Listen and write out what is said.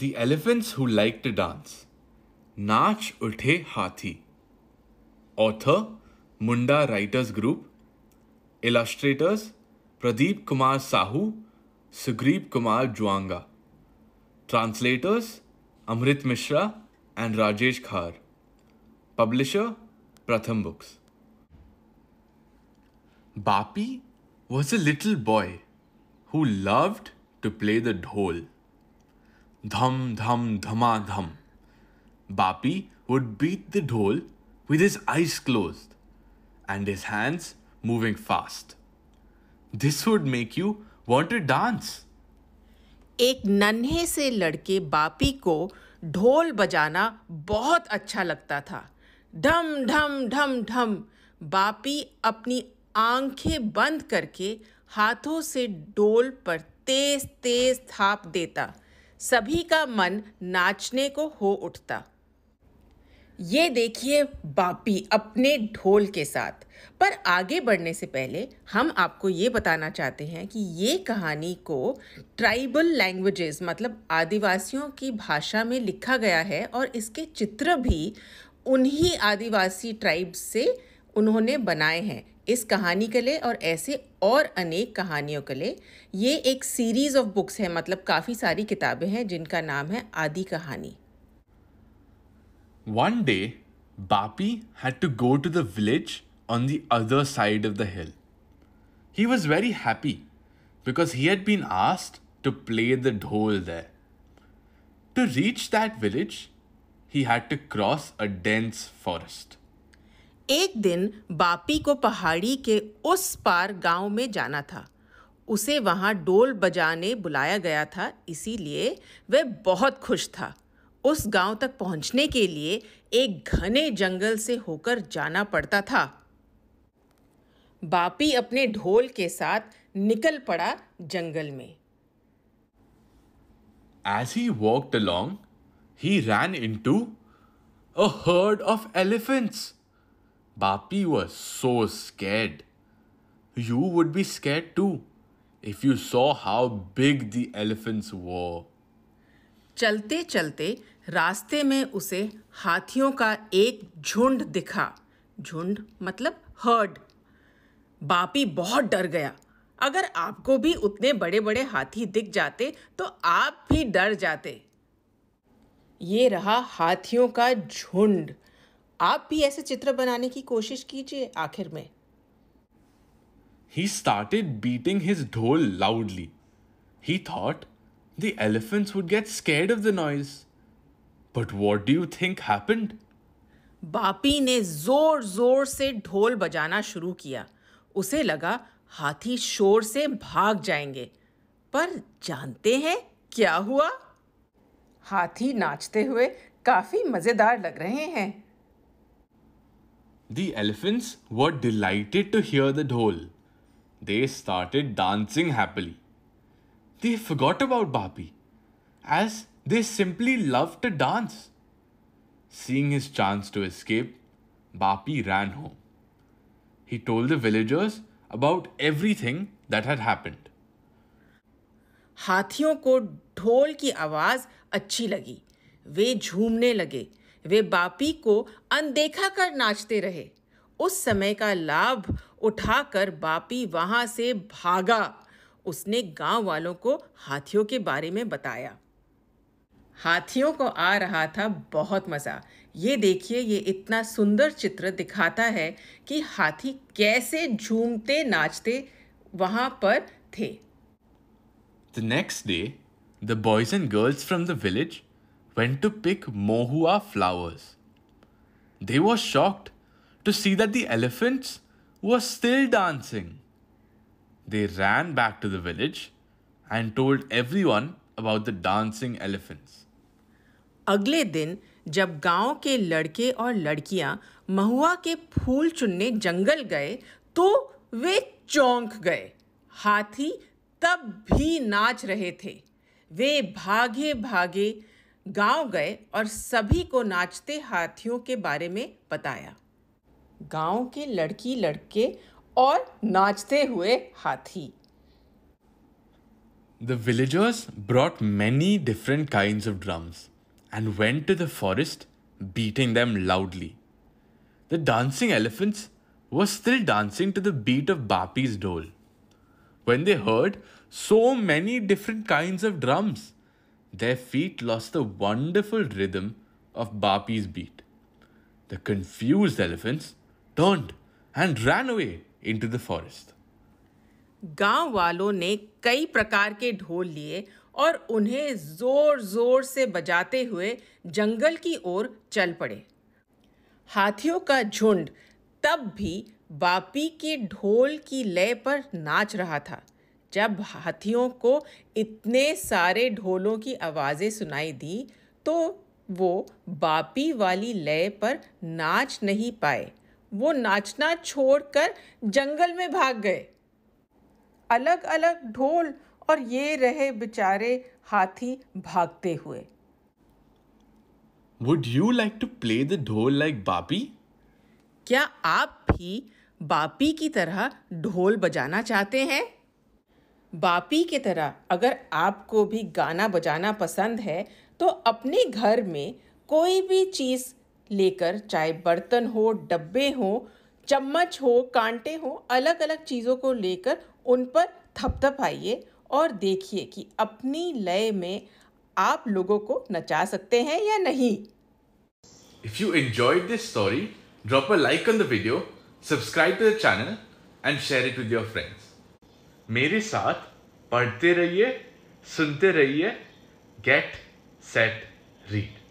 The Elephants Who Like to Dance Nach Uthe Hathi Author Munda Writers Group Illustrators Pradeep Kumar Sahu Sugrib Kumar Juanga Translators Amrit Mishra and Rajesh Khar Publisher Pratham Books Bapi was a little boy who loved to play the dhol. dham dham dhama dham. Bapi would beat the dhol with his eyes closed and his hands moving fast. This would make you want to dance. एक नन्हे से लड़के बापी को ढोल बजाना बहुत अच्छा लगता था ढम ढम ढम ढम बापी अपनी आंखें बंद करके हाथों से ढोल पर तेज तेज थाप देता सभी का मन नाचने को हो उठता ये देखिए बापी अपने ढोल के साथ पर आगे बढ़ने से पहले हम आपको ये बताना चाहते हैं कि ये कहानी को ट्राइबल लैंग्वेजेस मतलब आदिवासियों की भाषा में लिखा गया है और इसके चित्र भी उन्हीं आदिवासी ट्राइब्स से उन्होंने बनाए हैं इस कहानी के लिए और ऐसे और अनेक कहानियों के लिए ये एक सीरीज ऑफ बुक्स है मतलब काफी सारी किताबें हैं जिनका नाम है आदि कहानी one day Bapi had go to the village on the other side of the hill he was very happy because he had been asked to play the dhol the to reach that village he had to cross a dense forest एक दिन बापी को पहाड़ी के उस पार गांव में जाना था उसे वहां डोल बजाने बुलाया गया था इसीलिए वह बहुत खुश था उस गांव तक पहुंचने के लिए एक घने जंगल से होकर जाना पड़ता था बापी अपने ढोल के साथ निकल पड़ा जंगल में As he walked along, he ran into a herd of elephants. Bapi was so scared. You would be scared too if you saw how big the elephants were. चलते चलते रास्ते में उसे हाथियों का एक झुंड दिखा झुंड मतलब हर्ड बापी बहुत डर गया अगर आपको भी उतने बड़े बड़े हाथी दिख जाते तो आप भी डर जाते ये रहा हाथियों का झुंड आप भी ऐसे चित्र बनाने की कोशिश कीजिए आखिर में He started beating his dhol loudly. He thought the elephants would get scared of the noise. But what do you think happened? Bapi ने जोर जोर से ढोल बजाना शुरू किया उसे लगा हाथी शोर से भाग जाएंगे पर जानते हैं क्या हुआ हाथी नाचते हुए काफी मजेदार लग रहे हैं The elephants were delighted to hear the dhol. They started dancing happily. They forgot about Bapi, as they simply loved to dance. Seeing his chance to escape, Bapi ran home. He told the villagers about everything that had happened. हाथियों को ढोल की आवाज अच्छी लगी वे झूमने लगे वे बापी को अनदेखा कर नाचते रहे उस समय का लाभ उठाकर बापी वहां से भागा उसने गांव वालों को हाथियों के बारे में बताया हाथियों को आ रहा था बहुत मज़ा ये देखिए ये इतना सुंदर चित्र दिखाता है कि हाथी कैसे झूमते नाचते वहाँ पर थे the next day the boys and girls from the village went to pick mohua flowers. They were shocked to see that the elephants were still dancing. They ran back to the village and told everyone about the dancing elephants. अगले दिन जब गांव के लड़के और लड़कियां महुआ के फूल चुनने जंगल गए तो वे चौंक गए हाथी तब भी नाच रहे थे वे भागे भागे गांव गए और सभी को नाचते हाथियों के बारे में बताया गांव के लड़की लड़के और नाचते हुए हाथी the villagers brought many different kind of drums and went to the forest beating them loudly the dancing elephants was still dancing to the beat of Bapi's dhol when they heard so many different kind of drums Their feet lost the wonderful rhythm of Bapi's beat. The confused elephants turned and ran away into the forest. गांव वालों ने कई प्रकार के ढोल लिए और उन्हें जोर जोर से बजाते हुए जंगल की ओर चल पड़े हाथियों का झुंड तब भी बापी के ढोल की लय पर नाच रहा था जब हाथियों को इतने सारे ढोलों की आवाज़ें सुनाई दी तो वो बापी वाली लय पर नाच नहीं पाए वो नाचना छोड़कर जंगल में भाग गए अलग अलग ढोल और ये रहे बेचारे हाथी भागते हुए would you like to play the dhol like Bapi क्या आप भी बापी की तरह ढोल बजाना चाहते हैं बापी की तरह अगर आपको भी गाना बजाना पसंद है तो अपने घर में कोई भी चीज़ लेकर चाहे बर्तन हो डब्बे हो चम्मच हो कांटे हो अलग अलग चीज़ों को लेकर उन पर थपथपाइए और देखिए कि अपनी लय में आप लोगों को नचा सकते हैं या नहीं if you enjoyed this story drop a like on the video subscribe to the channel and share it with your friends मेरे साथ पढ़ते रहिए सुनते रहिए गेट सेट रीड